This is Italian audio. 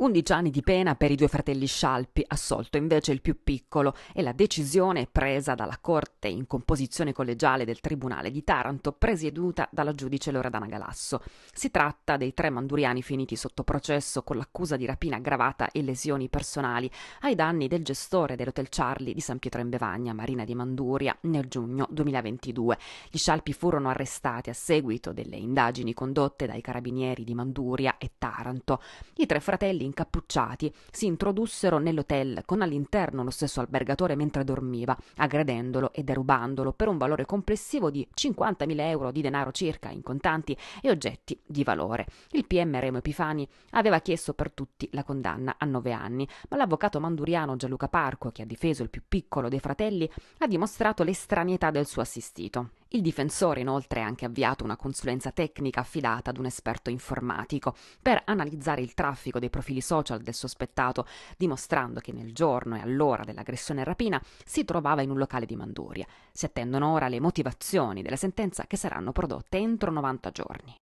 11 anni di pena per i due fratelli Scialpi, assolto invece il più piccolo e la decisione presa dalla Corte in composizione collegiale del Tribunale di Taranto, presieduta dalla giudice Loredana Galasso. Si tratta dei tre manduriani finiti sotto processo con l'accusa di rapina aggravata e lesioni personali ai danni del gestore dell'Hotel Charlie di San Pietro in Bevagna, Marina di Manduria, nel giugno 2022. Gli Scialpi furono arrestati a seguito delle indagini condotte dai carabinieri di Manduria e Taranto. I tre fratelli incappucciati si introdussero nell'hotel con all'interno lo stesso albergatore mentre dormiva, aggredendolo e derubandolo per un valore complessivo di 50.000 euro di denaro circa in contanti e oggetti di valore. Il PM Remo Epifani aveva chiesto per tutti la condanna a nove anni, ma l'avvocato manduriano Gianluca Parco, che ha difeso il più piccolo dei fratelli, ha dimostrato l'estranietà del suo assistito. Il difensore inoltre ha anche avviato una consulenza tecnica affidata ad un esperto informatico per analizzare il traffico dei profili social del sospettato, dimostrando che nel giorno e all'ora dell'aggressione e rapina si trovava in un locale di Manduria. Si attendono ora le motivazioni della sentenza che saranno prodotte entro 90 giorni.